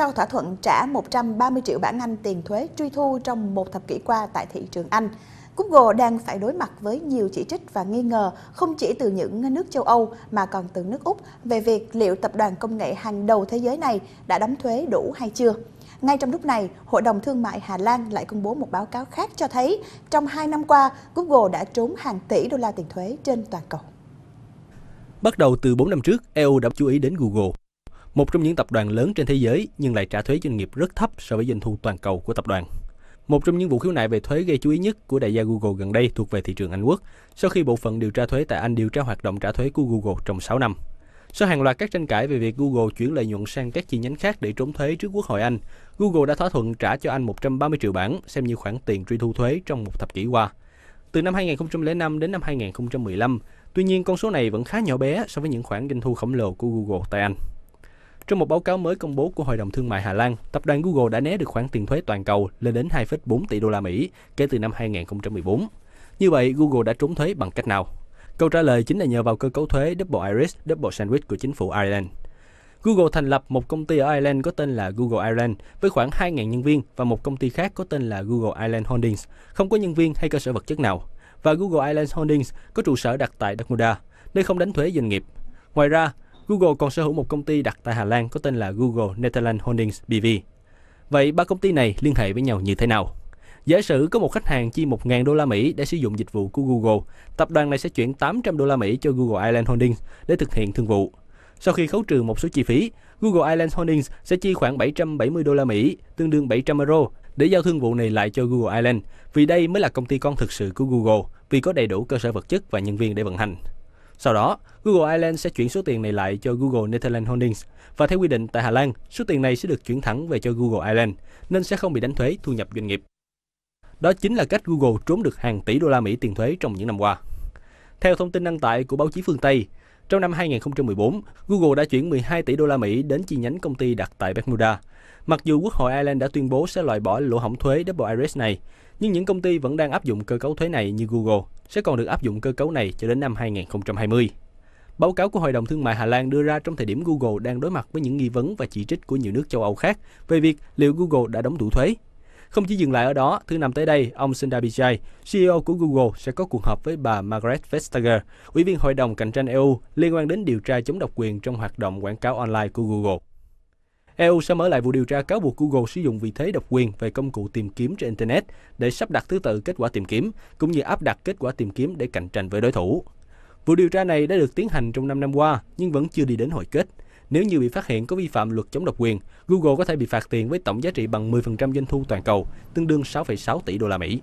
sau thỏa thuận trả 130 triệu bảng Anh tiền thuế truy thu trong một thập kỷ qua tại thị trường Anh. Google đang phải đối mặt với nhiều chỉ trích và nghi ngờ không chỉ từ những nước châu Âu mà còn từ nước Úc về việc liệu tập đoàn công nghệ hàng đầu thế giới này đã đóng thuế đủ hay chưa. Ngay trong lúc này, Hội đồng Thương mại Hà Lan lại công bố một báo cáo khác cho thấy trong hai năm qua, Google đã trốn hàng tỷ đô la tiền thuế trên toàn cầu. Bắt đầu từ 4 năm trước, EU đã chú ý đến Google một trong những tập đoàn lớn trên thế giới nhưng lại trả thuế doanh nghiệp rất thấp so với doanh thu toàn cầu của tập đoàn. Một trong những vụ khiếu nại về thuế gây chú ý nhất của đại gia Google gần đây thuộc về thị trường Anh Quốc, sau khi bộ phận điều tra thuế tại Anh điều tra hoạt động trả thuế của Google trong 6 năm. Sau hàng loạt các tranh cãi về việc Google chuyển lợi nhuận sang các chi nhánh khác để trốn thuế trước Quốc hội Anh, Google đã thỏa thuận trả cho Anh 130 triệu bảng xem như khoản tiền truy thu thuế trong một thập kỷ qua. Từ năm 2005 đến năm 2015, tuy nhiên con số này vẫn khá nhỏ bé so với những khoản doanh thu khổng lồ của Google tại Anh. Trong một báo cáo mới công bố của Hội đồng Thương mại Hà Lan, tập đoàn Google đã né được khoản tiền thuế toàn cầu lên đến 2,4 tỷ đô la Mỹ kể từ năm 2014. Như vậy, Google đã trốn thuế bằng cách nào? Câu trả lời chính là nhờ vào cơ cấu thuế Double Iris, Double Sandwich của chính phủ Ireland. Google thành lập một công ty ở Ireland có tên là Google Ireland với khoảng 2.000 nhân viên và một công ty khác có tên là Google Ireland Holdings, không có nhân viên hay cơ sở vật chất nào. Và Google Ireland Holdings có trụ sở đặt tại Dakota, nơi không đánh thuế doanh nghiệp. Ngoài ra, Google còn sở hữu một công ty đặt tại Hà Lan có tên là Google Netherlands Holdings BV. Vậy ba công ty này liên hệ với nhau như thế nào? Giả sử có một khách hàng chi 1.000 đô la Mỹ để sử dụng dịch vụ của Google, tập đoàn này sẽ chuyển 800 đô la Mỹ cho Google Ireland Holdings để thực hiện thương vụ. Sau khi khấu trừ một số chi phí, Google Ireland Holdings sẽ chi khoảng 770 đô la Mỹ, tương đương 700 euro, để giao thương vụ này lại cho Google Ireland, vì đây mới là công ty con thực sự của Google, vì có đầy đủ cơ sở vật chất và nhân viên để vận hành. Sau đó, Google Ireland sẽ chuyển số tiền này lại cho Google Netherlands Holdings và theo quy định tại Hà Lan, số tiền này sẽ được chuyển thẳng về cho Google Ireland nên sẽ không bị đánh thuế thu nhập doanh nghiệp. Đó chính là cách Google trốn được hàng tỷ đô la Mỹ tiền thuế trong những năm qua. Theo thông tin đăng tải của báo chí phương Tây, trong năm 2014, Google đã chuyển 12 tỷ đô la Mỹ đến chi nhánh công ty đặt tại Bermuda Mặc dù Quốc hội Ireland đã tuyên bố sẽ loại bỏ lỗ hổng thuế Double Irish này, nhưng những công ty vẫn đang áp dụng cơ cấu thuế này như Google sẽ còn được áp dụng cơ cấu này cho đến năm 2020. Báo cáo của Hội đồng Thương mại Hà Lan đưa ra trong thời điểm Google đang đối mặt với những nghi vấn và chỉ trích của nhiều nước châu Âu khác về việc liệu Google đã đóng đủ thuế. Không chỉ dừng lại ở đó, thứ năm tới đây, ông Sundar Pichai, CEO của Google, sẽ có cuộc họp với bà Margaret Vestager, ủy viên Hội đồng Cạnh tranh EU, liên quan đến điều tra chống độc quyền trong hoạt động quảng cáo online của Google. EU sẽ mở lại vụ điều tra cáo buộc Google sử dụng vị thế độc quyền về công cụ tìm kiếm trên Internet để sắp đặt thứ tự kết quả tìm kiếm, cũng như áp đặt kết quả tìm kiếm để cạnh tranh với đối thủ. Vụ điều tra này đã được tiến hành trong 5 năm qua, nhưng vẫn chưa đi đến hồi kết. Nếu như bị phát hiện có vi phạm luật chống độc quyền, Google có thể bị phạt tiền với tổng giá trị bằng 10% doanh thu toàn cầu, tương đương 6,6 tỷ đô la Mỹ.